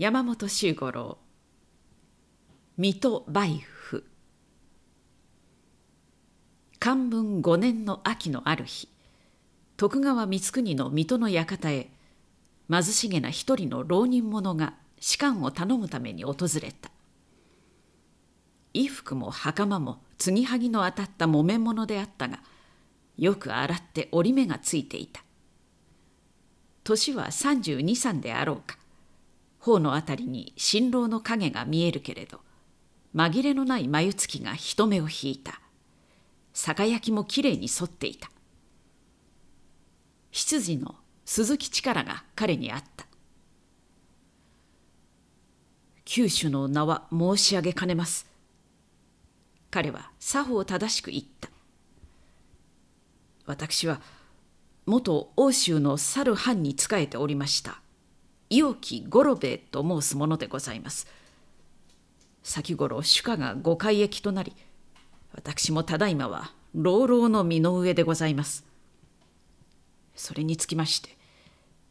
山本周五郎水戸梅府漢文5年の秋のある日徳川光圀の水戸の館へ貧しげな一人の浪人者が士官を頼むために訪れた衣服も袴も継ぎはぎの当たった木綿物であったがよく洗って折り目がついていた年は32三であろうか頬のあたりに新郎の影が見えるけれど紛れのない眉つきが人目を引いた酒焼きもきれいに沿っていた執事の鈴木力が彼にあった九州の名は申し上げかねます彼は作法正しく言った私は元欧州の去る藩に仕えておりました伊沖五郎兵衛と申すものでございます。先頃主家がご開役となり私もただいまは老老の身の上でございます。それにつきまして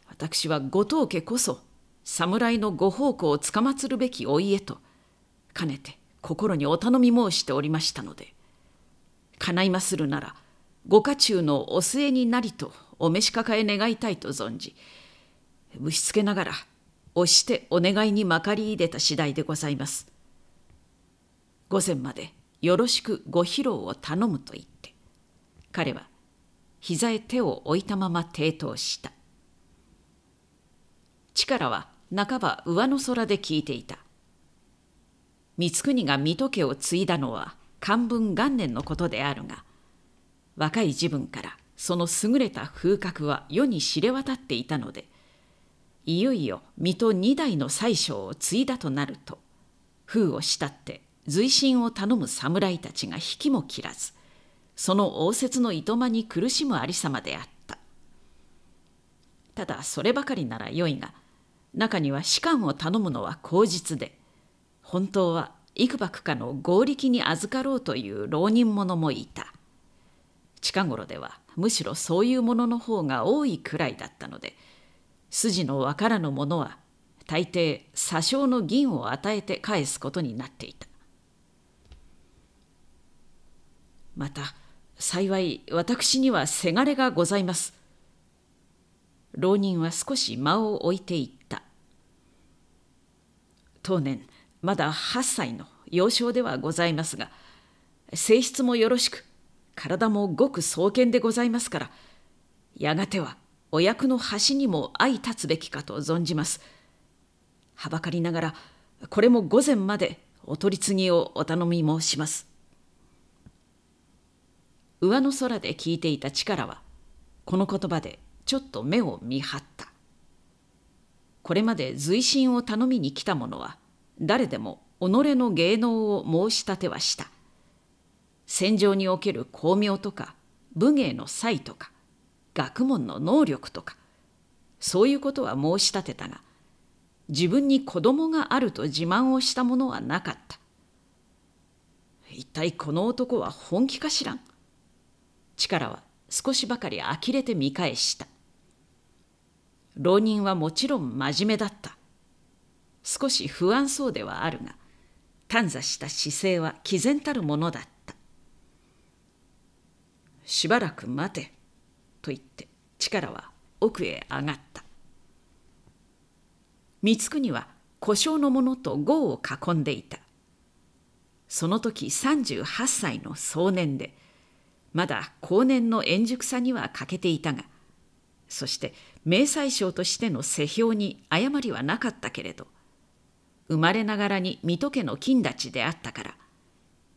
私はご当家こそ侍のご奉公をつかまつるべきお家とかねて心にお頼み申しておりましたので叶いまするならご家中のお末になりとお召し抱え願いたいと存じぶしつけながら押してお願いにまかり入れた次第でございます午前までよろしくご披露を頼むと言って彼は膝へ手を置いたまま抵当した力は半ば上の空で聞いていた光圀が水戸家を継いだのは漢文元年のことであるが若い時分からその優れた風格は世に知れ渡っていたのでいよいよ水戸二代の宰相を継いだとなると封を慕って随身を頼む侍たちが引きも切らずその応接のいとまに苦しむ有様であったただそればかりならよいが中には士官を頼むのは口実で本当は幾ばくかの合力に預かろうという浪人者もいた近頃ではむしろそういうものの方が多いくらいだったので筋のわからぬ者は大抵詐称の銀を与えて返すことになっていたまた幸い私にはせがれがございます浪人は少し間を置いていった当年まだ8歳の幼少ではございますが性質もよろしく体もごく壮健でございますからやがてはお役の端にも相立つべきかと存じます。はばかりながら、これも午前までお取り次ぎをお頼み申します。上の空で聞いていた力は、この言葉でちょっと目を見張った。これまで随身を頼みに来た者は、誰でも己の芸能を申し立てはした。戦場における巧妙とか、武芸の才とか、学問の能力とかそういうことは申し立てたが自分に子供があると自慢をしたものはなかった一体この男は本気かしらん力は少しばかり呆れて見返した浪人はもちろん真面目だった少し不安そうではあるが探査した姿勢は毅然たるものだったしばらく待てと言って力は奥へ上がった光圀は故障の者と豪を囲んでいたその時38歳の壮年でまだ後年の円熟さには欠けていたがそして明細賞としての世評に誤りはなかったけれど生まれながらに水戸家の金立ちであったから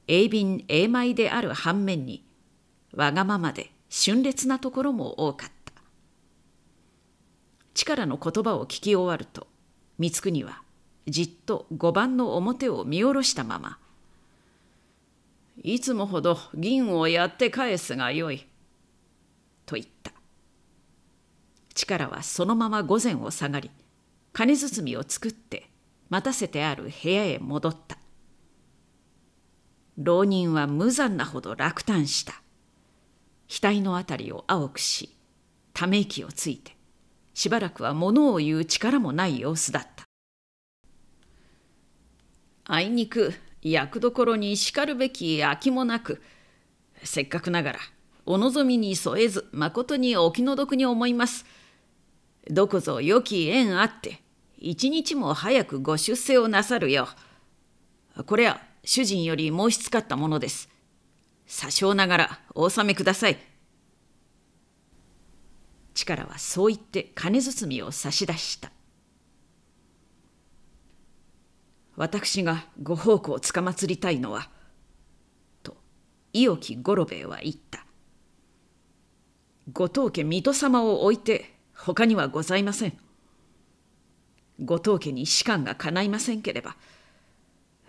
鋭敏鋭米である反面にわがままで峻烈なところも多かった力の言葉を聞き終わると光圀はじっと五番の表を見下ろしたまま「いつもほど銀をやって返すがよい」と言った力はそのまま午前を下がり金包みを作って待たせてある部屋へ戻った浪人は無残なほど落胆した額のあたりを青くしため息をついてしばらくは物を言う力もない様子だったあいにく役どころにしかるべき空きもなくせっかくながらお望みに添えずまことにお気の毒に思いますどこぞ良き縁あって一日も早くご出世をなさるようこれは主人より申し使ったものです詐称ながらお納めください。力はそう言って金包みを差し出した。私がご奉公をつかまつりたいのは、と、伊予木五郎兵衛は言った。ご当家水戸様を置いて他にはございません。ご当家に士官がかないませんければ、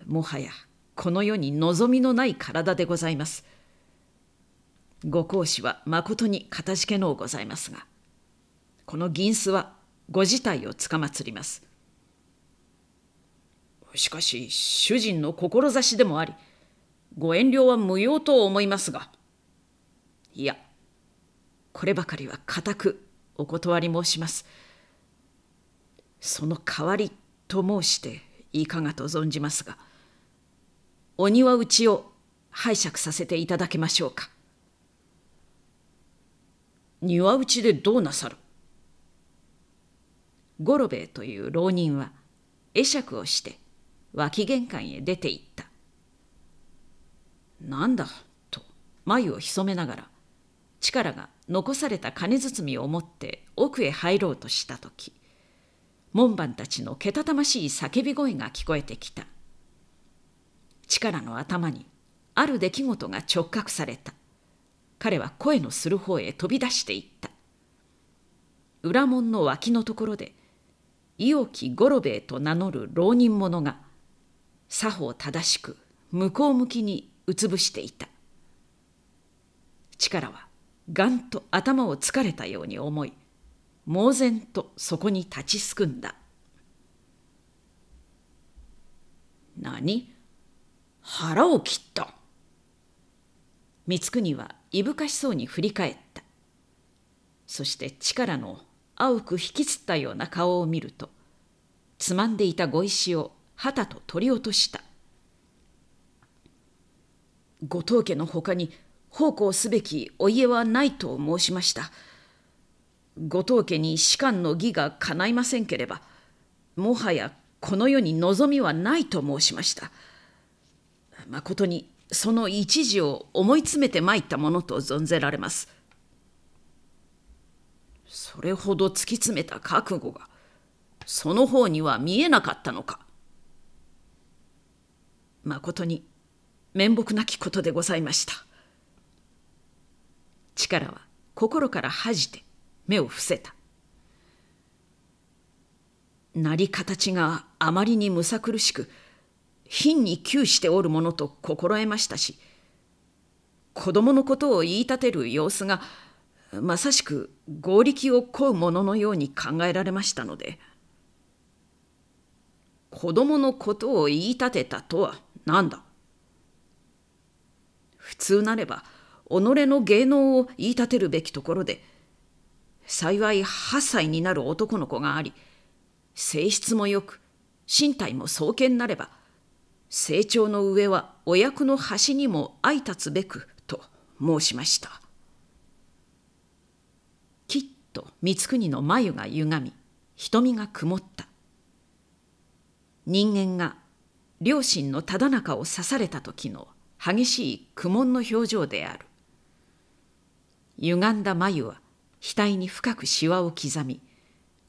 もはやこの世に望みのない体でございます。ご講師は誠にかじけのうございますが、この銀子はご自体をつかまつります。しかし、主人の志でもあり、ご遠慮は無用と思いますが。いや、こればかりは固くお断り申します。その代わりと申していかがと存じますが、お庭打ちを拝借させていただけましょうか。庭打ちでどうなさる五郎兵衛という浪人は会釈をして脇玄関へ出て行ったなんだと眉を潜めながら力が残された金包みを持って奥へ入ろうとした時門番たちのけたたましい叫び声が聞こえてきた力の頭にある出来事が直覚された彼は声のする方へ飛び出していった裏門の脇のところで伊沖五郎兵衛と名乗る浪人者が作法正しく向こう向きにうつぶしていた力はがんと頭をつかれたように思い猛然とそこに立ちすくんだ何腹を切った光圀はいぶかしそうに振り返ったそして力の青く引きつったような顔を見るとつまんでいた碁石をはたと取り落とした後藤家のほかに奉公すべきお家はないと申しました後藤家に士官の義が叶いませんければもはやこの世に望みはないと申しましたまことにその一時を思い詰めてまいったものと存ぜられます。それほど突き詰めた覚悟がその方には見えなかったのか。まことに面目なきことでございました。力は心から恥じて目を伏せた。なり形があまりにむさ苦しく貧に窮しておるものと心得ましたし子供のことを言い立てる様子がまさしく合力を乞うもののように考えられましたので子供のことを言い立てたとは何だ普通なれば己の芸能を言い立てるべきところで幸い8歳になる男の子があり性質もよく身体も創建なれば成長の上はお役の端にも相立つべくと申しましたきっと光圀の眉が歪み瞳が曇った人間が両親のただ中を刺された時の激しい苦悶の表情である歪んだ眉は額に深くしわを刻み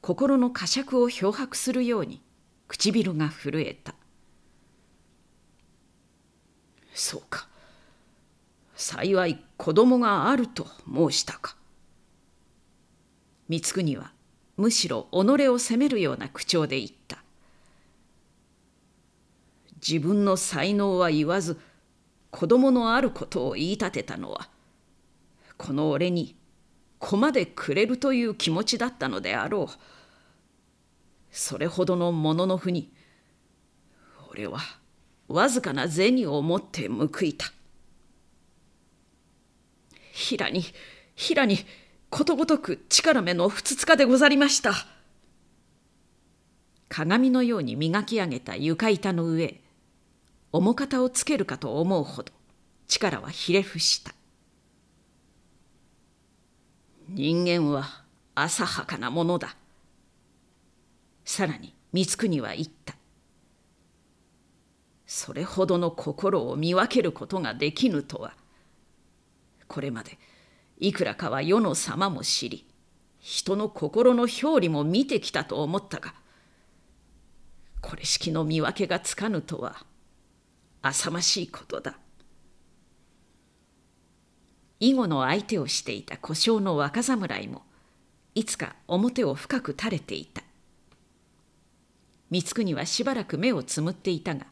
心の呵責を漂白するように唇が震えたそうか。幸い子供があると申したか。光圀はむしろ己を責めるような口調で言った。自分の才能は言わず子供のあることを言い立てたのはこの俺に子までくれるという気持ちだったのであろう。それほどのもののふに俺は。わずかな銭を持って報いた平に平にことごとく力目のふつつかでござりました鏡のように磨き上げた床板の上面方をつけるかと思うほど力はひれ伏した人間は浅はかなものださらに光圀は言ったそれほどの心を見分けることができぬとはこれまでいくらかは世の様も知り人の心の表裏も見てきたと思ったがこれ式の見分けがつかぬとは浅ましいことだ囲碁の相手をしていた故障の若侍もいつか表を深く垂れていた光圀はしばらく目をつむっていたが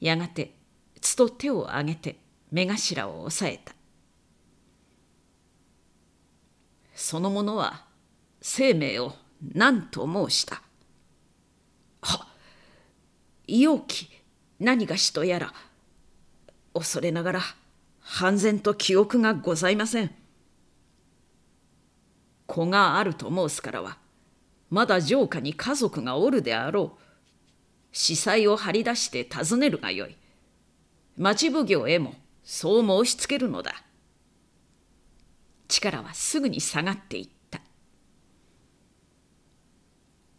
やがてつと手を上げて目頭を押さえたその者は生命を何と申したは良き何がしとやら恐れながら半然と記憶がございません子があると申すからはまだ城下に家族がおるであろう司祭を張り出して尋ねるがよい。町奉行へもそう申しつけるのだ。力はすぐに下がっていった。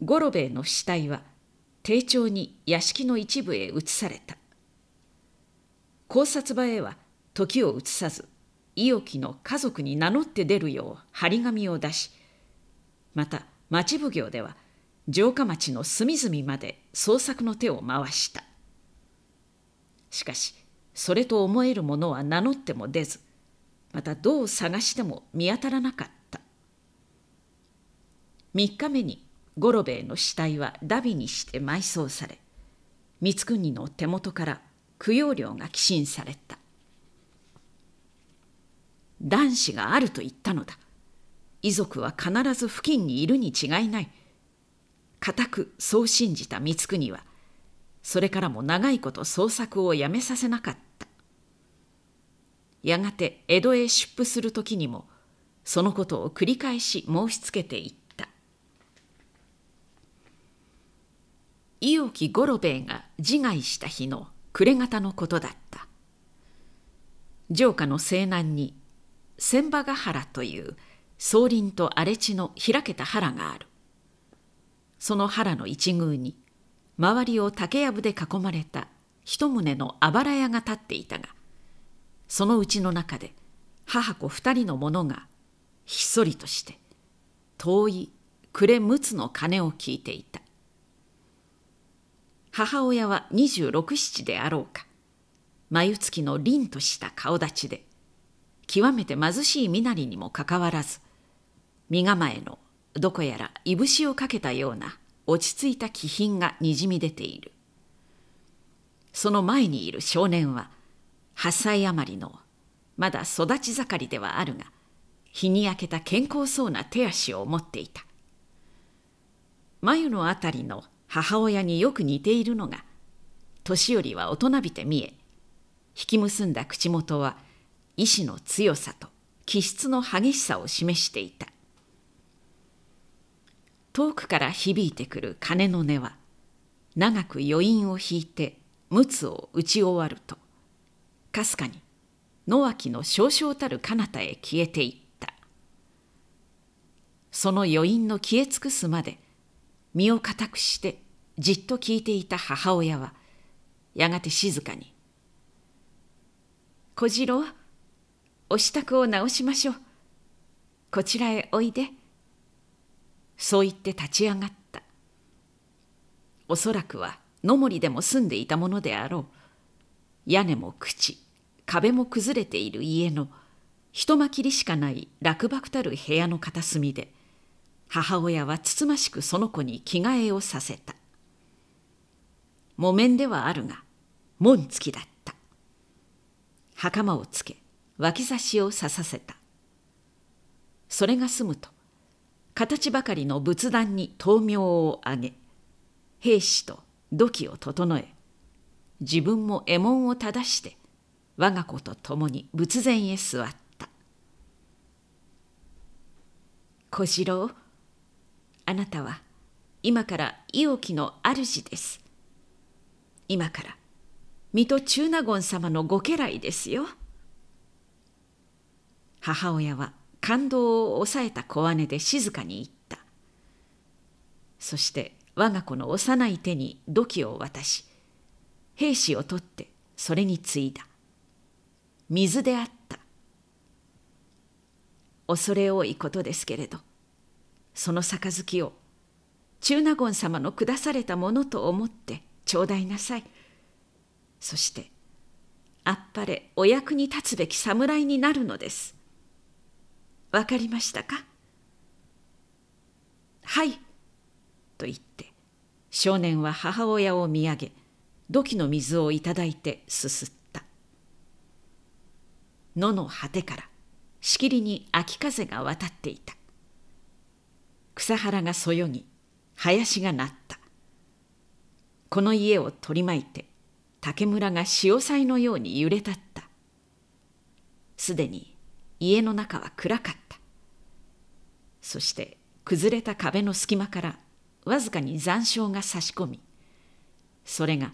五郎兵衛の死体は丁重に屋敷の一部へ移された。考察場へは時を移さず、伊沖の家族に名乗って出るよう張り紙を出し、また町奉行では城下町の隅々まで捜索の手を回したしかしそれと思えるものは名乗っても出ずまたどう探しても見当たらなかった3日目に五郎兵衛の死体はダビにして埋葬され光圀の手元から供養料が寄進された男子があると言ったのだ遺族は必ず付近にいるに違いない固くそう信じた光圀はそれからも長いこと捜索をやめさせなかったやがて江戸へ出府する時にもそのことを繰り返し申しつけていった伊予木五郎兵衛が自害した日の暮れ方のことだった城下の西南に千葉ヶ原という総林と荒れ地の開けた原があるその腹の一宮に周りを竹やぶで囲まれた一棟のあばら屋が立っていたがそのうちの中で母子二人の者がひっそりとして遠い暮れ陸つの鐘を聞いていた母親は二十六七であろうか眉つきの凛とした顔立ちで極めて貧しい身なりにもかかわらず身構えのどこやらいぶしをかけたような落ち着いた気品がにじみ出ているその前にいる少年は8歳余りのまだ育ち盛りではあるが日に焼けた健康そうな手足を持っていた眉のあたりの母親によく似ているのが年寄りは大人びて見え引き結んだ口元は意志の強さと気質の激しさを示していた遠くから響いてくる鐘の音は長く余韻を引いて陸奥を打ち終わるとかすかに野脇の少々たる彼方へ消えていったその余韻の消え尽くすまで身を固くしてじっと聞いていた母親はやがて静かに「小次郎お支度を直しましょうこちらへおいで」そう言って立ち上がったおそらくは野森でも住んでいたものであろう屋根も朽ち壁も崩れている家の一間切りしかない落漠たる部屋の片隅で母親はつつましくその子に着替えをさせた木綿ではあるが門付きだった袴をつけ脇差しを刺させたそれが済むと形ばかりの仏壇に灯明をあげ兵士と土器を整え自分も衛門を正して我が子と共に仏前へ座った小四郎あなたは今から伊沖の主です今から水戸中納言様のご家来ですよ母親は感動を抑えた小姉で静かに言ったそして我が子の幼い手に土器を渡し兵士を取ってそれに継いだ水であった恐れ多いことですけれどその杯を中納言様の下されたものと思って頂戴なさいそしてあっぱれお役に立つべき侍になるのですわかりましたかはい。と言って、少年は母親を見上げ、土器の水をいただいてすすった。野の果てから、しきりに秋風が渡っていた。草原がそよぎ、林が鳴った。この家を取り巻いて、竹村が潮騒のように揺れたった。すでに家の中は暗かったそして崩れた壁の隙間からわずかに残照が差し込みそれが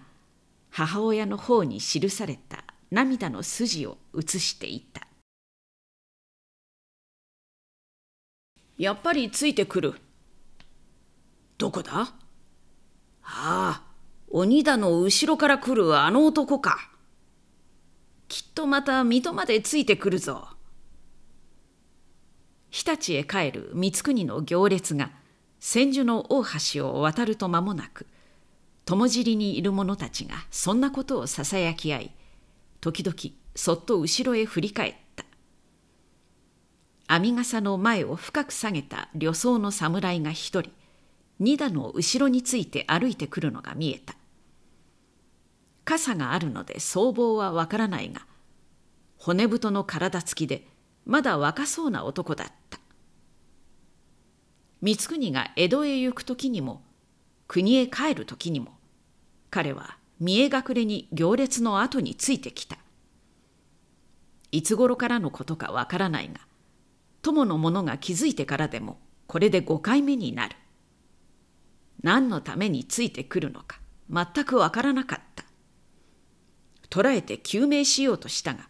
母親の方に記された涙の筋を映していたやっぱりついてくるどこだああ鬼だの後ろから来るあの男かきっとまた水戸までついてくるぞ日立へ帰る光国の行列が千住の大橋を渡ると間もなく友尻にいる者たちがそんなことをささやき合い時々そっと後ろへ振り返った編み笠の前を深く下げた旅僧の侍が一人二段の後ろについて歩いてくるのが見えた傘があるので相棒はわからないが骨太の体つきでまだ若そうな男だった光圀が江戸へ行く時にも国へ帰る時にも彼は見え隠れに行列の後についてきたいつ頃からのことかわからないが友の者が気づいてからでもこれで5回目になる何のためについてくるのか全くわからなかった捕らえて究明しようとしたが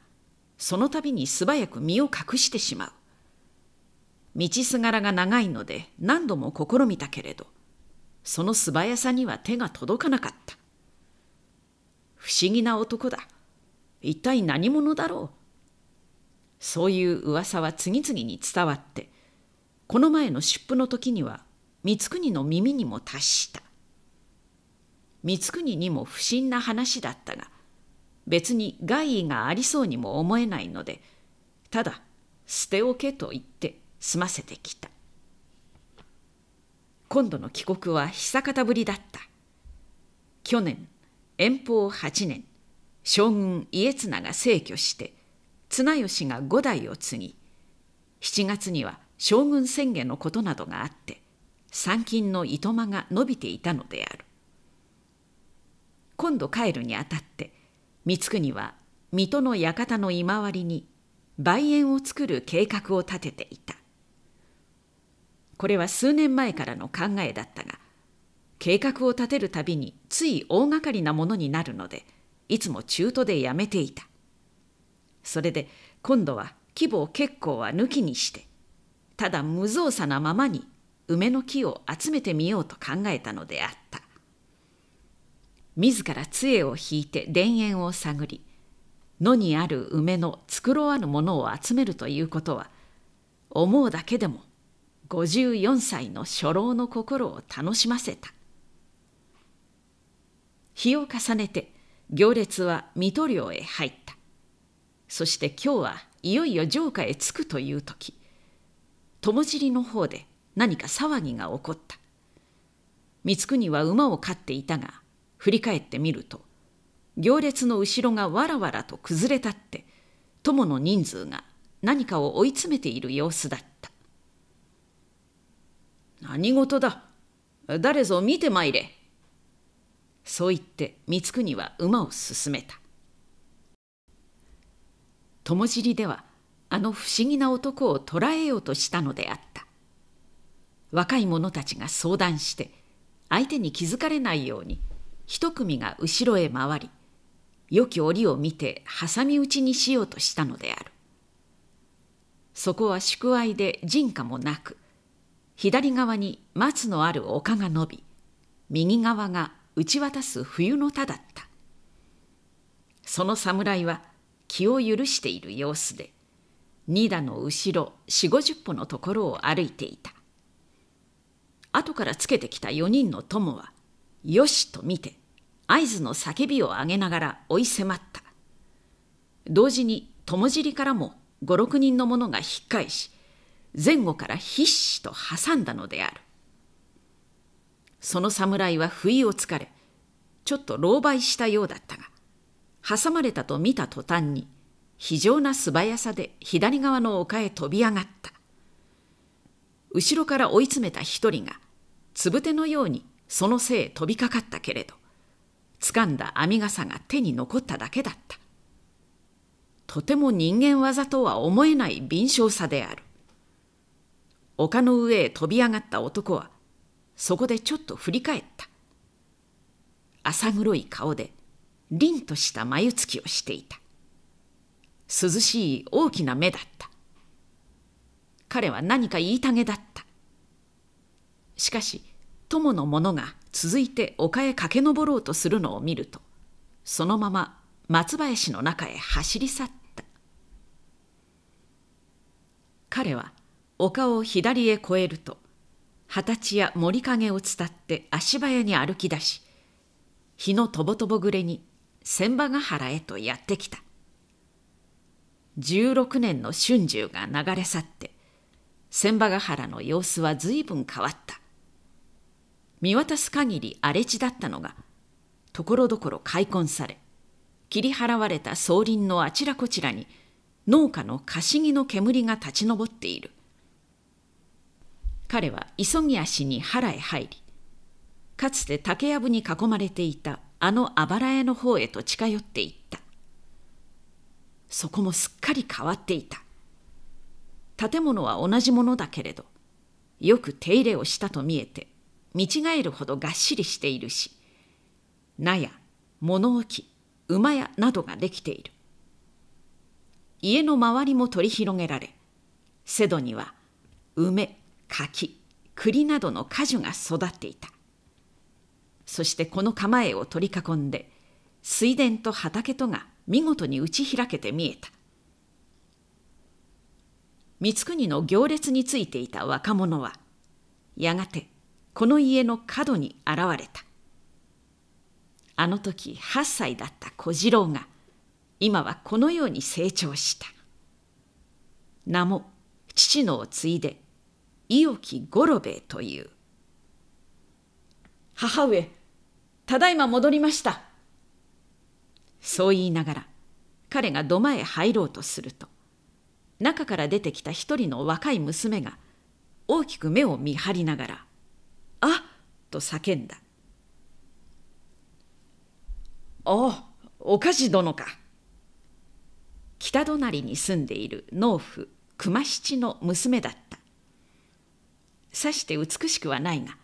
その度に素早く身を隠してしまう。道すがらが長いので何度も試みたけれど、その素早さには手が届かなかった。不思議な男だ。一体何者だろう。そういう噂は次々に伝わって、この前の出布の時には光圀の耳にも達した光圀にも不審な話だったが別に害意がありそうにも思えないのでただ捨ておけと言って済ませてきた今度の帰国は久方ぶりだった去年遠方8年将軍家綱が逝去して綱吉が五代を継ぎ7月には将軍宣言のことなどがあって参勤のいとまが伸びていたのである今度帰るにあたって光圀は水戸の館の居回りに梅園を作る計画を立てていたこれは数年前からの考えだったが計画を立てるたびについ大掛かりなものになるのでいつも中途でやめていたそれで今度は規模結構は抜きにしてただ無造作なままに梅の木を集めてみようと考えたのであった自ら杖を引いて田園を探り野にある梅の繕わぬものを集めるということは思うだけでも54歳の初老の心を楽しませた日を重ねて行列は水戸領へ入ったそして今日はいよいよ城下へ着くという時友尻の方で何か騒ぎが起こった光圀は馬を飼っていたが振り返ってみると行列の後ろがわらわらと崩れたって友の人数が何かを追い詰めている様子だった何事だ誰ぞ見てまいれそう言って光圀は馬を進めた友尻ではあの不思議な男を捕らえようとしたのであった若い者たちが相談して相手に気づかれないように一組が後ろへ回り良き折を見て挟み撃ちにしようとしたのであるそこは宿愛で人家もなく左側に松のある丘が伸び右側が打ち渡す冬の田だったその侍は気を許している様子で二田の後ろ四五十歩のところを歩いていた後からつけてきた四人の友はよしと見て、合図の叫びを上げながら追い迫った。同時に、友尻からも五六人の者が引っ返し、前後から必死と挟んだのである。その侍は不意をつかれ、ちょっと狼狽したようだったが、挟まれたと見た途端に、非常な素早さで左側の丘へ飛び上がった。後ろから追い詰めた一人が、つぶてのようにそのせい飛びかかったけれど掴んだ編み傘が手に残っただけだったとても人間技とは思えない敏捷さである丘の上へ飛び上がった男はそこでちょっと振り返った浅黒い顔で凛とした眉つきをしていた涼しい大きな目だった彼は何か言いたげだったしかし友の者が続いて丘へ駆け上ろうとするのを見るとそのまま松林の中へ走り去った彼は丘を左へ越えると二十歳や森陰を伝って足早に歩き出し日のとぼとぼ暮れに千羽ヶ原へとやってきた16年の春秋が流れ去って千羽ヶ原の様子は随分変わった見渡す限り荒れ地だったのがところどころ開墾され切り払われた草林のあちらこちらに農家のかしぎの煙が立ち上っている彼は急ぎ足に腹へ入りかつて竹やぶに囲まれていたあのあばら屋の方へと近寄っていったそこもすっかり変わっていた建物は同じものだけれどよく手入れをしたと見えて見違えるほどがっしりしているし名や物置馬屋などができている家の周りも取り広げられ瀬戸には梅柿栗などの果樹が育っていたそしてこの構えを取り囲んで水田と畑とが見事に打ち開けて見えた光圀の行列についていた若者はやがてこの家の角に現れたあの時8歳だった小次郎が今はこのように成長した名も父のを継いで伊沖五郎兵衛という母上ただいま戻りましたそう言いながら彼が土間へ入ろうとすると中から出てきた一人の若い娘が大きく目を見張りながら「あっ!」と叫んだ「おお菓子殿か」北隣に住んでいる農夫熊七の娘だったさして美しくはないが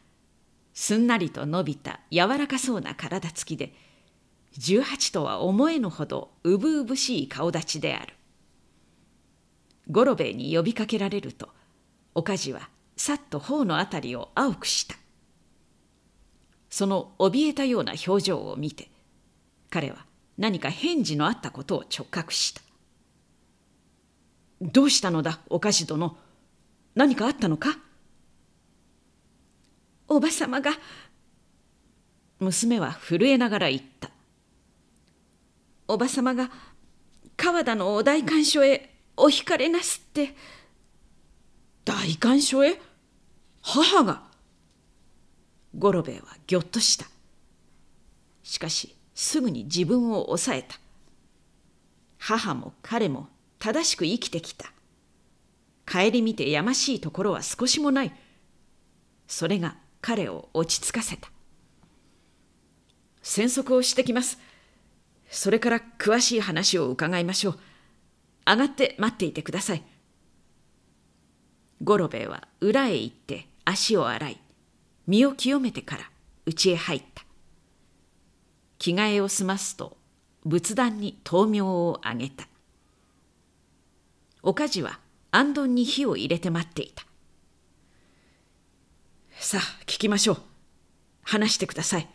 すんなりと伸びた柔らかそうな体つきで十八とは思えぬほどうぶうぶしい顔立ちである五郎兵衛に呼びかけられるとおかじはさっと頬のあたりを青くしたその怯えたような表情を見て彼は何か返事のあったことを直覚した「どうしたのだお菓子殿何かあったのか?」おばさまが娘は震えながら言ったおばさまが川田のお代官所へお引かれなすって代官所へ母がゴロベイはぎょっとしたしかしすぐに自分を抑えた母も彼も正しく生きてきた帰りみてやましいところは少しもないそれが彼を落ち着かせた詮索をしてきますそれから詳しい話を伺いましょう上がって待っていてくださいゴロベイは裏へ行って足を洗い身を清めてから家へ入った着替えを済ますと仏壇に豆苗をあげたおかじは安どに火を入れて待っていたさあ聞きましょう話してください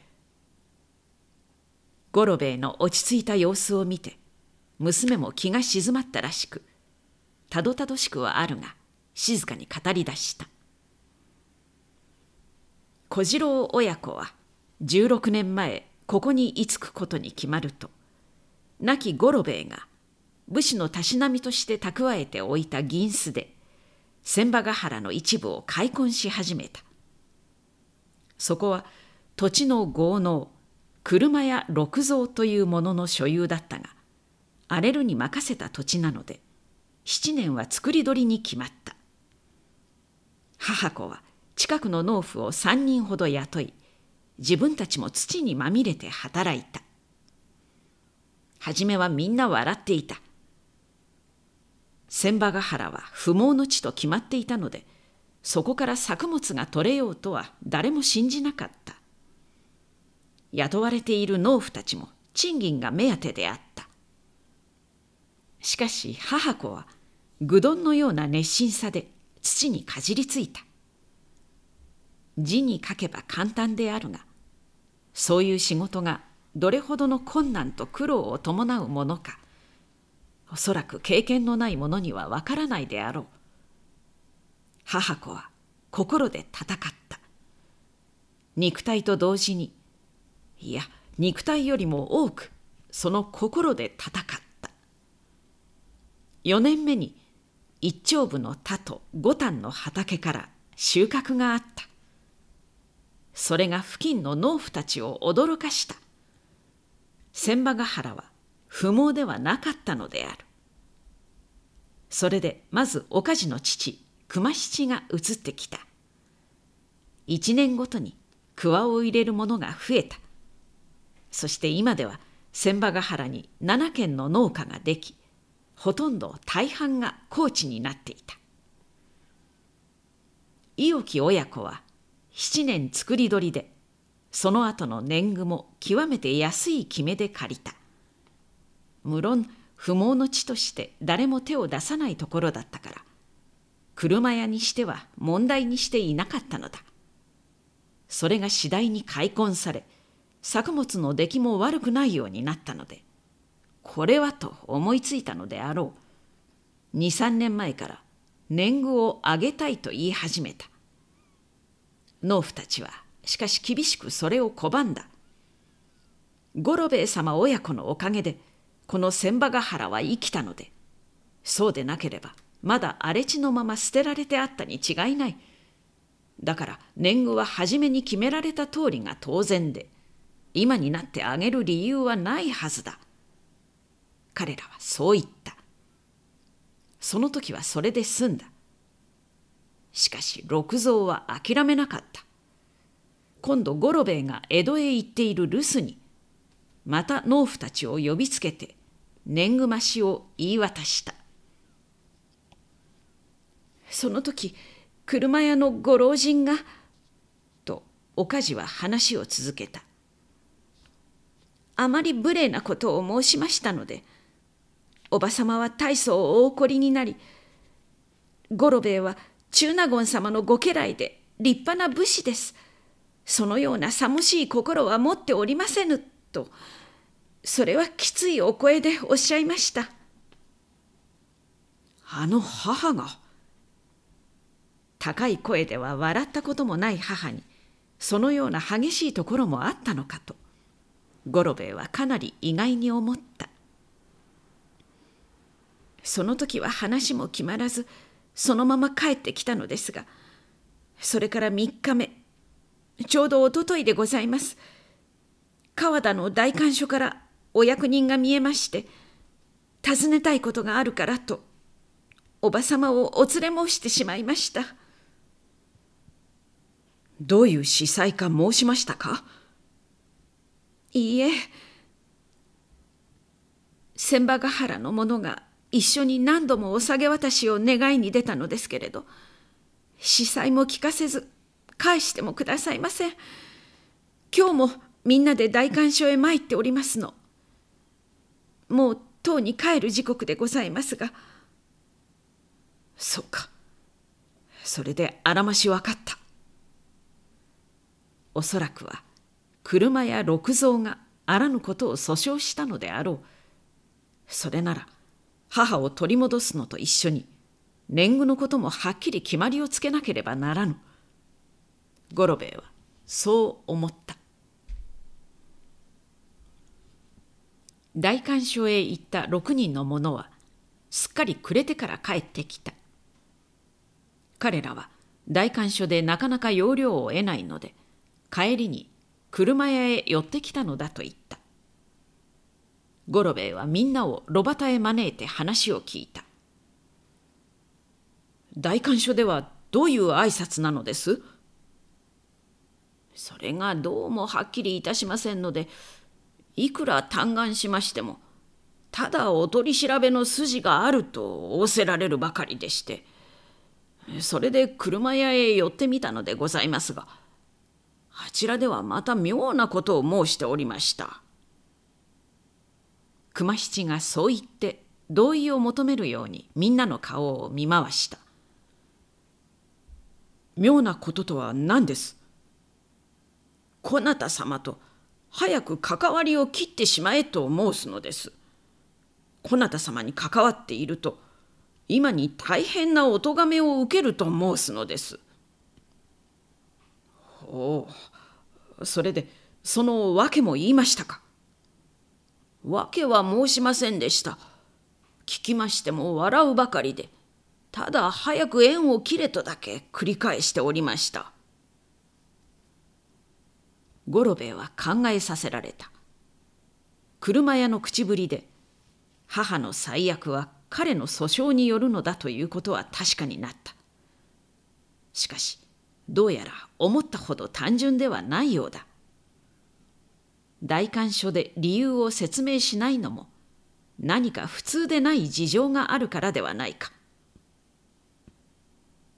五郎兵衛の落ち着いた様子を見て娘も気が静まったらしくたどたどしくはあるが静かに語り出した「小次郎親子は16年前ここに居つくことに決まると亡き五郎兵衛が武士のたしなみとして蓄えておいた銀子で千場ヶ原の一部を開墾し始めたそこは土地の豪農車や六蔵というものの所有だったが荒れるに任せた土地なので7年は作り取りに決まった母子は近くの農夫を3人ほど雇い自分たちも土にまみれて働いた初めはみんな笑っていた千葉ヶ原は不毛の地と決まっていたのでそこから作物が取れようとは誰も信じなかった雇われている農夫たちも賃金が目当てであったしかし母子は愚鈍のような熱心さで土にかじりついた字に書けば簡単であるがそういう仕事がどれほどの困難と苦労を伴うものかおそらく経験のない者にはわからないであろう母子は心で戦った肉体と同時にいや肉体よりも多くその心で戦った4年目に一丁部の田と五反の畑から収穫があったそれが付近の農夫たちを驚かした千羽ヶ原は不毛ではなかったのであるそれでまずおかじの父熊七が移ってきた一年ごとに桑を入れるものが増えたそして今では千羽ヶ原に7軒の農家ができほとんど大半が高地になっていた伊沖親子は7年作り取りでその後の年貢も極めて安い決めで借りた無論不毛の地として誰も手を出さないところだったから車屋にしては問題にしていなかったのだそれが次第に開墾され作物の出来も悪くないようになったのでこれはと思いついたのであろう23年前から年貢を上げたいと言い始めた農夫たちはしかし厳しくそれを拒んだ五郎兵衛様親子のおかげでこの千場ヶ原は生きたのでそうでなければまだ荒れ地のまま捨てられてあったに違いないだから年貢は初めに決められた通りが当然で今になってあげる理由はないはずだ彼らはそう言ったその時はそれで済んだしかし六蔵は諦めなかった今度五郎兵衛が江戸へ行っている留守にまた農夫たちを呼びつけて年貢増しを言い渡したその時車屋のご老人がとお梶は話を続けたあまり無礼なことを申しましたのでおば様は大層お怒りになり五郎兵衛は中納言様のご家来で立派な武士です。そのようなさもしい心は持っておりませぬ」とそれはきついお声でおっしゃいましたあの母が高い声では笑ったこともない母にそのような激しいところもあったのかと五郎兵衛はかなり意外に思ったその時は話も決まらずそのまま帰ってきたのですがそれから3日目ちょうどおとといでございます川田の代官所からお役人が見えまして尋ねたいことがあるからとおば様をお連れ申してしまいましたどういう司祭か申しましたかいいえ千葉ヶ原の者が一緒に何度もお下げ渡しを願いに出たのですけれど司祭も聞かせず返してもくださいません今日もみんなで大官賞へ参っておりますのもうとうに帰る時刻でございますがそうかそれであらまし分かったおそらくは車や六蔵があらぬことを訴訟したのであろうそれなら母を取り戻すのと一緒に年貢のこともはっきり決まりをつけなければならぬ五郎兵衛はそう思った大官所へ行った六人の者はすっかり暮れてから帰ってきた彼らは大官所でなかなか要領を得ないので帰りに車屋へ寄ってきたのだと言った五郎兵衛はみんなを炉端へ招いて話を聞いた大官所ではどういう挨拶なのですそれがどうもはっきりいたしませんのでいくら嘆願しましてもただお取り調べの筋があると仰せられるばかりでしてそれで車屋へ寄ってみたのでございますがあちらではまた妙なことを申しておりました。熊七がそう言って同意を求めるようにみんなの顔を見回した妙なこととは何ですこなた様と早く関わりを切ってしまえと申すのですこなた様に関わっていると今に大変なお咎めを受けると申すのですほうそれでその訳も言いましたか訳は申しませんでした。聞きましても笑うばかりで、ただ早く縁を切れとだけ繰り返しておりました。五郎兵衛は考えさせられた。車屋の口ぶりで、母の最悪は彼の訴訟によるのだということは確かになった。しかし、どうやら思ったほど単純ではないようだ。代官所で理由を説明しないのも何か普通でない事情があるからではないか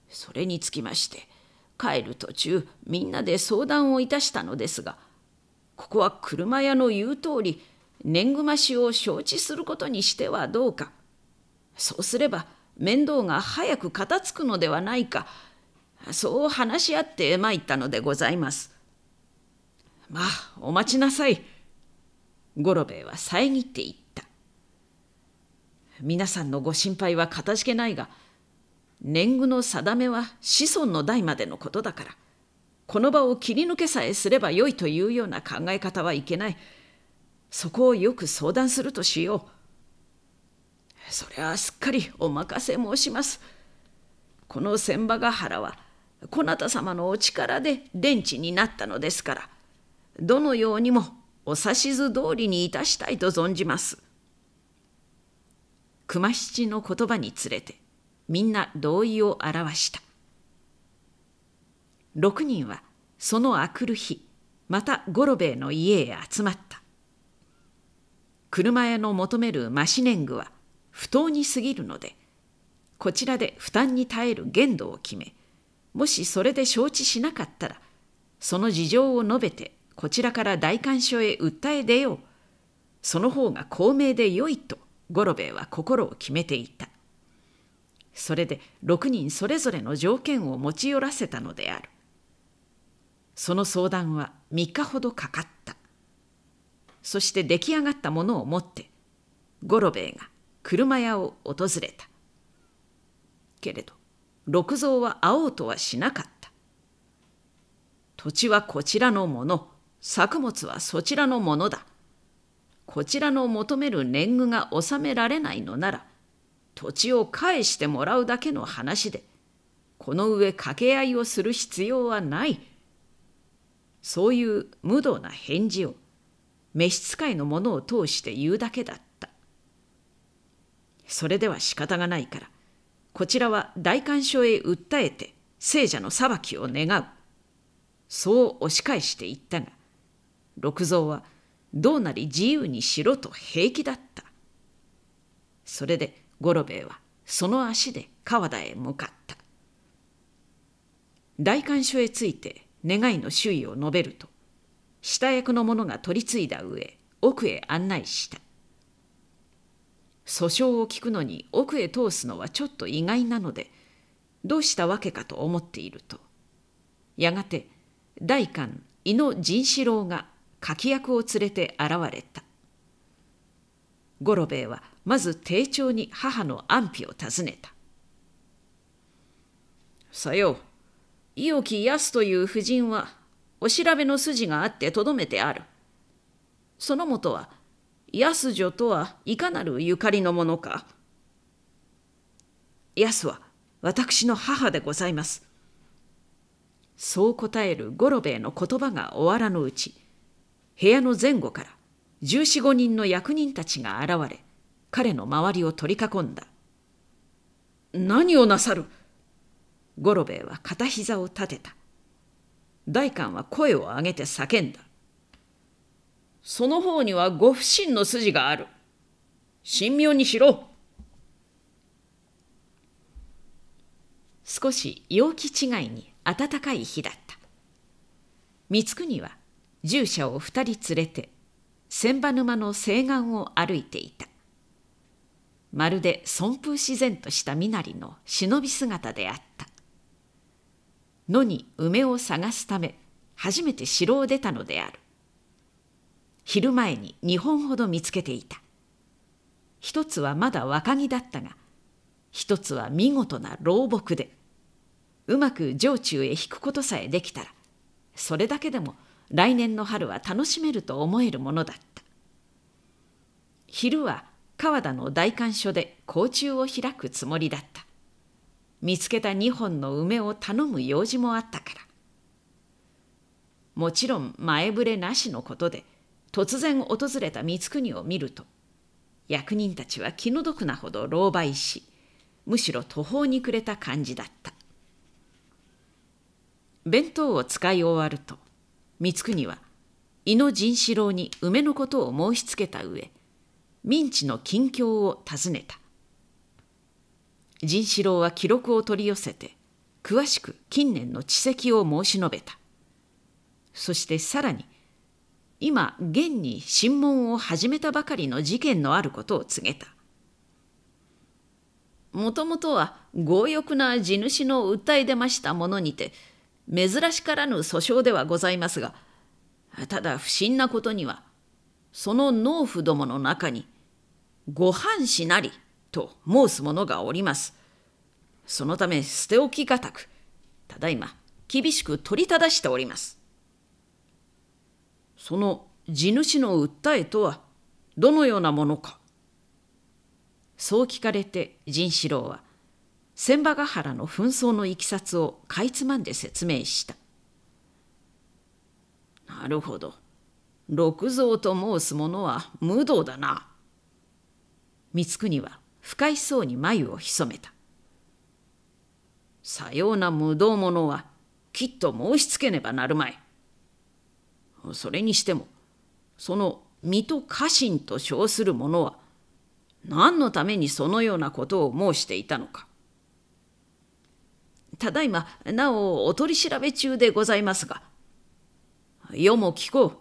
それにつきまして帰る途中みんなで相談をいたしたのですがここは車屋の言う通り年貢増しを承知することにしてはどうかそうすれば面倒が早く片付くのではないかそう話し合って参ったのでございます。まあお待ちなさい五郎兵衛は遮って言った皆さんのご心配はかたじけないが年貢の定めは子孫の代までのことだからこの場を切り抜けさえすればよいというような考え方はいけないそこをよく相談するとしようそりゃすっかりお任せ申しますこの千場ヶ原はこなた様のお力で電池になったのですからどのようにもお指図通りにいたしたいと存じます。熊七の言葉につれてみんな同意を表した。6人はそのあくる日また五郎兵衛の家へ集まった。車屋の求めるマシネングは不当に過ぎるのでこちらで負担に耐える限度を決めもしそれで承知しなかったらその事情を述べてこちらから大官所へ訴え出よう。その方が公明でよいと五郎兵衛は心を決めていた。それで6人それぞれの条件を持ち寄らせたのである。その相談は3日ほどかかった。そして出来上がったものを持って五郎兵衛が車屋を訪れた。けれど六蔵は会おうとはしなかった。土地はこちらのもの作物はそちらのものだ。こちらの求める年貢が納められないのなら、土地を返してもらうだけの話で、この上掛け合いをする必要はない。そういう無道な返事を、召使いのものを通して言うだけだった。それでは仕方がないから、こちらは大官所へ訴えて、聖者の裁きを願う。そう押し返していったが、六蔵はどうなり自由にしろと平気だった。それで五郎兵衛はその足で川田へ向かった。代官所へついて願いの周囲を述べると、下役の者が取り次いだ上、奥へ案内した。訴訟を聞くのに奥へ通すのはちょっと意外なので、どうしたわけかと思っていると、やがて代官、井野仁四郎が柿役を連れて現れた五郎兵衛はまず丁重に母の安否を尋ねた「さよう伊沖安という夫人はお調べの筋があってとどめてある。そのもとは安女とはいかなるゆかりのものか。安は私の母でございます。そう答える五郎兵衛の言葉が終わらぬうち部屋の前後から十四五人の役人たちが現れ、彼の周りを取り囲んだ。何をなさるゴロベイは片膝を立てた。大官は声を上げて叫んだ。その方にはご不審の筋がある。神妙にしろ。少し陽気違いに暖かい日だった。光圀は従者を二人連れて千羽沼の西岸を歩いていたまるで尊風自然とした身なりの忍び姿であった野に梅を探すため初めて城を出たのである昼前に二本ほど見つけていた一つはまだ若木だったが一つは見事な老木でうまく城中へ引くことさえできたらそれだけでも来年の春は楽しめると思えるものだった昼は川田の大官所で甲虫を開くつもりだった見つけた2本の梅を頼む用事もあったからもちろん前触れなしのことで突然訪れた光圀を見ると役人たちは気の毒なほど狼狽しむしろ途方に暮れた感じだった弁当を使い終わると光圀は伊野仁四郎に梅のことを申しつけた上明治の近況を尋ねた仁四郎は記録を取り寄せて詳しく近年の知跡を申し述べたそしてさらに今現に審問を始めたばかりの事件のあることを告げたもともとは強欲な地主の訴え出ましたものにて珍しからぬ訴訟ではございますがただ不審なことにはその農夫どもの中にご藩士なりと申す者がおりますそのため捨て置きがたくただいま厳しく取りただしておりますその地主の訴えとはどのようなものかそう聞かれて陣四郎は「千葉ヶ原の紛争のいきさつをかいつまんで説明したなるほど六蔵と申す者は無道だな光圀は不快そうに眉をひそめたさような無道者はきっと申しつけねばなるまいそれにしてもその身と家臣と称する者は何のためにそのようなことを申していたのかただいまなおお取り調べ中でございますがよも聞こう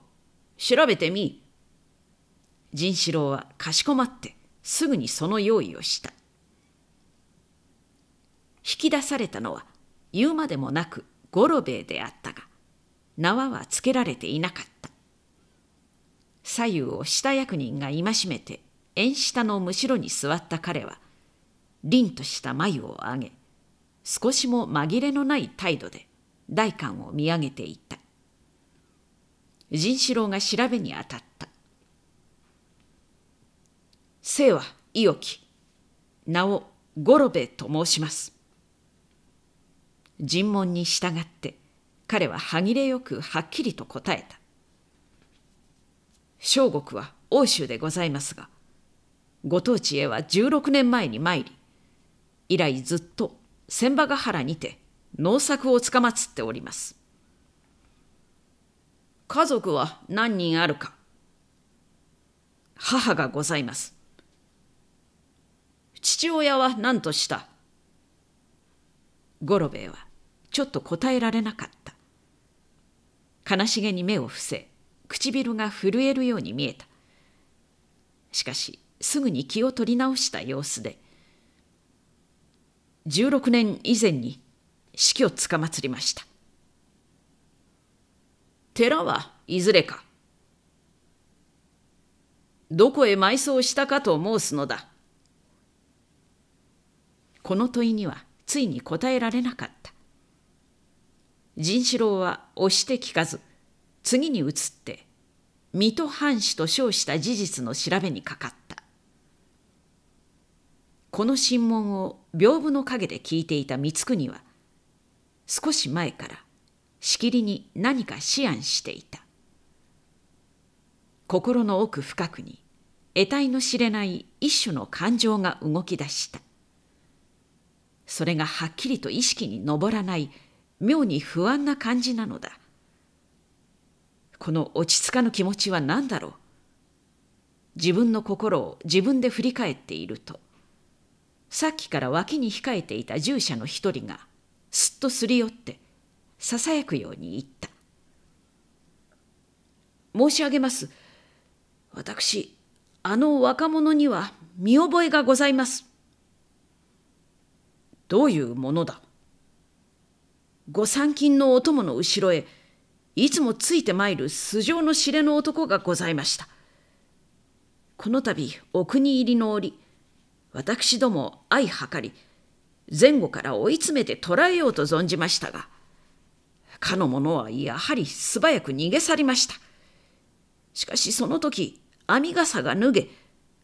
調べてみ仁四郎はかしこまってすぐにその用意をした引き出されたのは言うまでもなく五郎兵衛であったが縄はつけられていなかった左右を下役人が戒めて縁下のむしろに座った彼は凛とした眉を上げ少しも紛れのない態度で代官を見上げていった陣四郎が調べに当たった「姓は伊予木名を五郎兵衛と申します」尋問に従って彼は歯切れよくはっきりと答えた「小国は欧州でございますがご当地へは16年前に参り以来ずっと千葉ヶ原にて農作をつかまつっております。家族は何人あるか母がございます。父親は何とした五郎兵衛はちょっと答えられなかった。悲しげに目を伏せ、唇が震えるように見えた。しかし、すぐに気を取り直した様子で、16年以前に死去つかまつりました寺はいずれかどこへ埋葬したかと申すのだこの問いにはついに答えられなかった陣四郎は押して聞かず次に移って水戸藩士と称した事実の調べにかかったこの審問を屏風の陰で聞いていた光圀は少し前からしきりに何か思案していた心の奥深くに得体の知れない一種の感情が動き出したそれがはっきりと意識に上らない妙に不安な感じなのだこの落ち着かぬ気持ちは何だろう自分の心を自分で振り返っているとさっきから脇に控えていた従者の一人がすっとすり寄ってささやくように言った「申し上げます私あの若者には見覚えがございます」「どういうものだ?」御参勤のお供の後ろへいつもついてまいる素性の知れの男がございました。この度お国入りの折私ども相計り前後から追い詰めて捕らえようと存じましたがかの者はやはり素早く逃げ去りましたしかしその時編笠が脱げ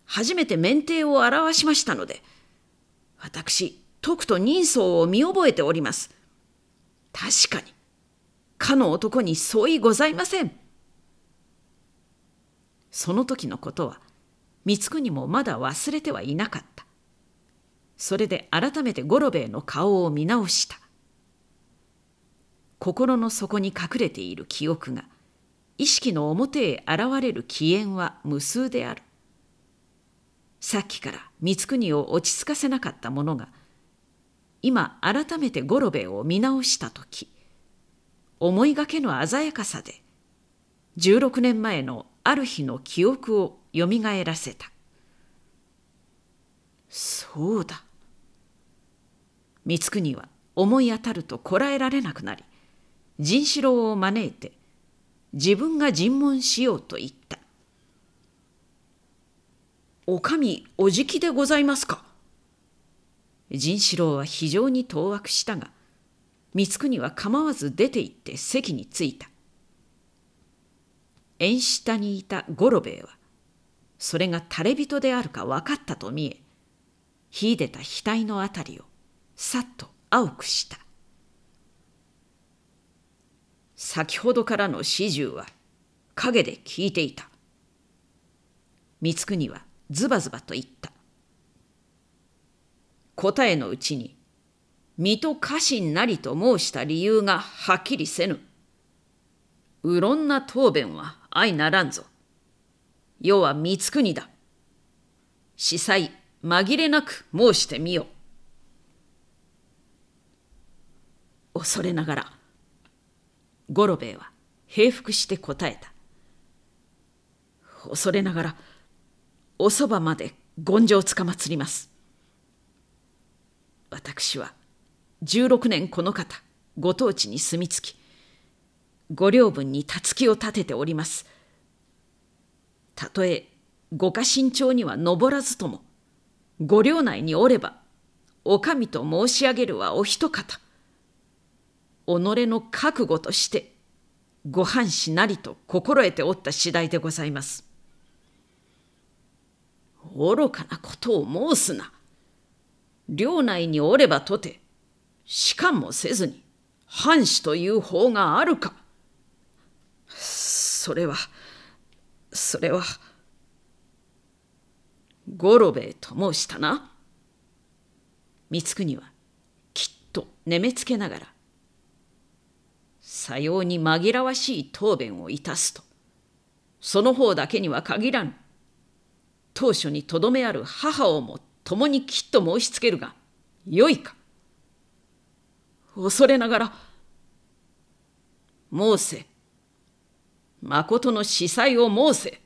初めて免停を表しましたので私徳と人相を見覚えております確かにかの男に相違ございませんその時のことは光圀もまだ忘れてはいなかったそれで改めて五郎兵衛の顔を見直した心の底に隠れている記憶が意識の表へ現れる起源は無数であるさっきから光圀を落ち着かせなかったものが今改めて五郎兵衛を見直した時思いがけの鮮やかさで16年前のある日の記憶をよみがえらせたそうだ光圀は思い当たるとこらえられなくなり甚四郎を招いて自分が尋問しようと言った「お上おじきでございますか?」甚四郎は非常に当惑したが光圀は構わず出て行って席に着いた縁下にいた五郎兵衛はそれが垂れ人であるか分かったと見え秀でた額のあたりをさっと青くした先ほどからの始終は陰で聞いていた光圀はズバズバと言った答えのうちに水戸家臣なりと申した理由がはっきりせぬうろんな答弁は相ならんぞ世は光国だ。司祭、紛れなく申してみよ。恐れながら、五郎兵衛は平服して答えた。恐れながら、おそばまで権上つかまつります。私は十六年この方、ご当地に住み着き、ご両分にたつきを立てております。たとえ五家身長には登らずともご領内におればお上と申し上げるはお一方己の覚悟としてご藩士なりと心得ておった次第でございます愚かなことを申すな領内におればとてしかもせずに藩士という法があるかそれはそれは五郎兵衛と申したな光圀はきっと眠めつけながらさように紛らわしい答弁をいたすとその方だけには限らぬ当初にとどめある母をも共にきっと申しつけるがよいか恐れながら申せとの司祭を申せ。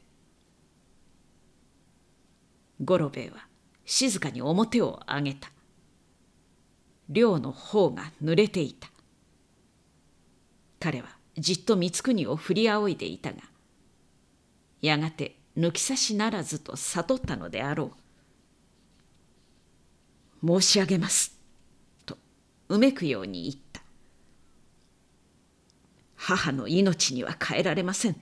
五郎兵衛は静かに表を上げた。寮の方が濡れていた。彼はじっと光圀を振り仰いでいたが、やがて抜き差しならずと悟ったのであろう。申し上げます。と、うめくように言った。母の命には変えられません。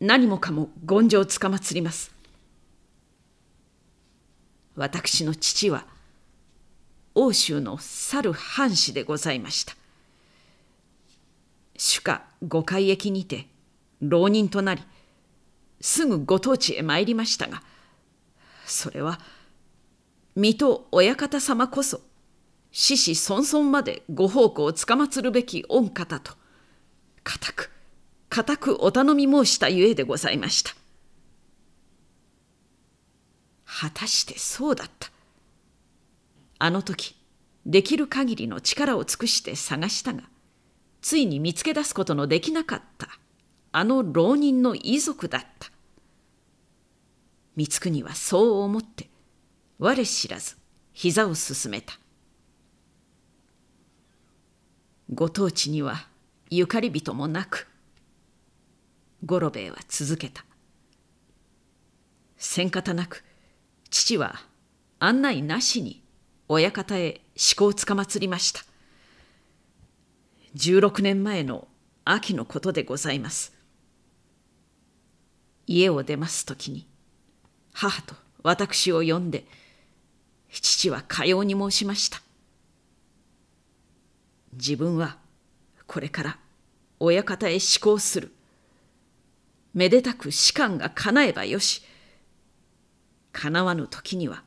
何もかも権上つかまつります。私の父は欧州の猿藩士でございました。主家五海駅にて浪人となり、すぐご当地へ参りましたが、それは水戸親方様こそ、獅子孫孫までご奉公をつかまつるべき御方と固く固くお頼み申したゆえでございました果たしてそうだったあの時できる限りの力を尽くして探したがついに見つけ出すことのできなかったあの浪人の遺族だった光圀はそう思って我知らず膝をすすめたご当地にはゆかり人もなく五郎兵衛は続けたせん方なく父は案内なしに親方へ思考をつかまつりました16年前の秋のことでございます家を出ます時に母と私を呼んで父はかように申しました自分はこれから親方へ志向する。めでたく士官が叶えばよし。叶わぬ時には、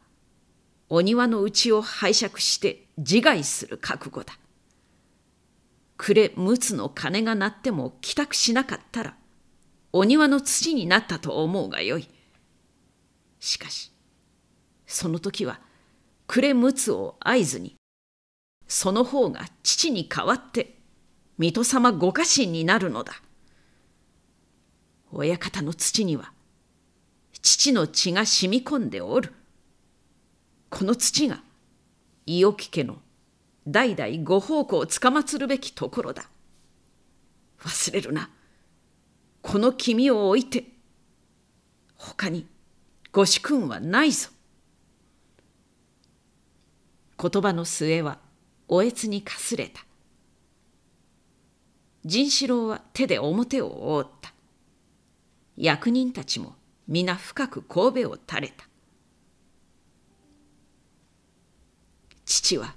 お庭のうちを拝借して自害する覚悟だ。暮れ陸奥の鐘が鳴っても帰宅しなかったら、お庭の土になったと思うがよい。しかし、その時は暮れ陸奥を合図に、その方が父に代わって水戸様ご家臣になるのだ。親方の土には父の血が染み込んでおる。この土が伊沖家の代々ご奉公をつかまつるべきところだ。忘れるな。この君を置いて、他にご主君はないぞ。言葉の末はおえつにかすれた。仁四郎は手で表を覆った。役人たちも皆深く神戸を垂れた。父は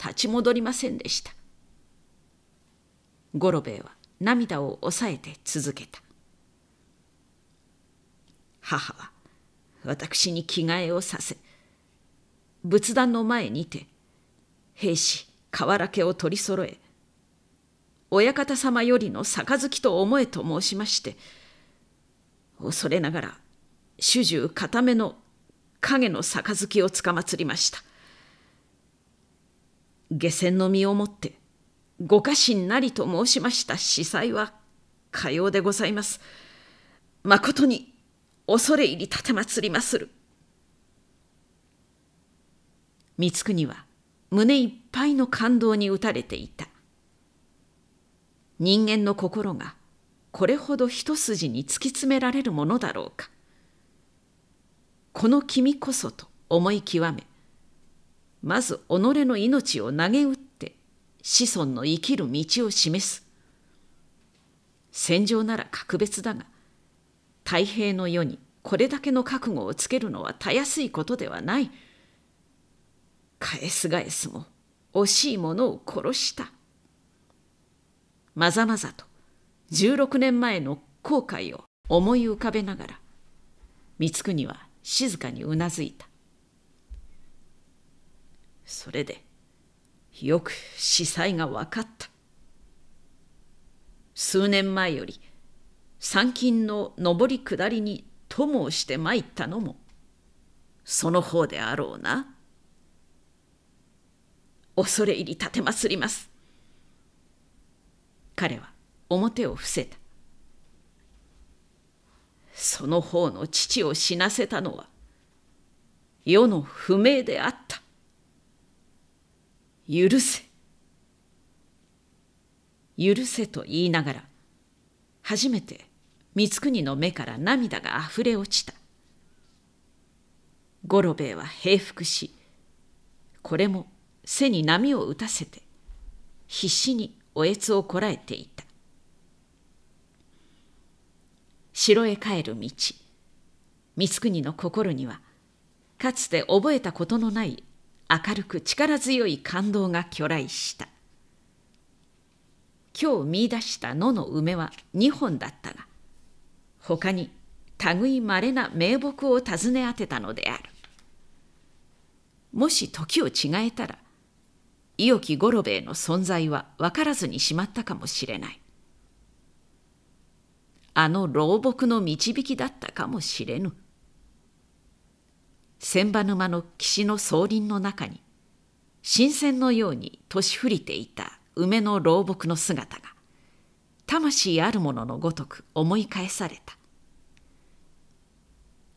立ち戻りませんでした。五郎兵衛は涙を抑えて続けた。母は私に着替えをさせ、仏壇の前にて、兵士、瓦家を取り揃え、親方様よりの杯と思えと申しまして恐れながら主従固めの影の杯をつかまつりました下船の身をもってご家臣なりと申しました司祭はかようでございます誠に恐れ入り奉りまする光圀は胸いっぱいの感動に打たれていた人間の心がこれほど一筋に突き詰められるものだろうか。この君こそと思い極め、まず己の命を投げ打って子孫の生きる道を示す。戦場なら格別だが、太平の世にこれだけの覚悟をつけるのはたやすいことではない。返す返すも惜しいものを殺した。まざまざと16年前の後悔を思い浮かべながら光圀は静かにうなずいたそれでよく司祭が分かった数年前より参勤の上り下りに友をして参ったのもその方であろうな恐れ入り立てまつります彼は表を伏せたその方の父を死なせたのは世の不明であった許せ許せと言いながら初めて光圀の目から涙があふれ落ちた五郎兵衛は平伏しこれも背に波を打たせて必死におえつをこらえていた城へ帰る道光圀の心にはかつて覚えたことのない明るく力強い感動が去来した今日見出した野の梅は2本だったが他に類まれな名木を尋ね当てたのであるもし時を違えたら伊予木五郎兵衛の存在は分からずにしまったかもしれないあの老木の導きだったかもしれぬ千羽沼の岸の草林の中に新鮮のように年降りていた梅の老木の姿が魂あるもののごとく思い返された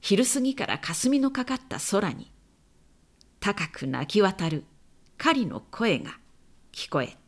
昼過ぎから霞のかかった空に高く泣き渡る狩りの声が聞こえた。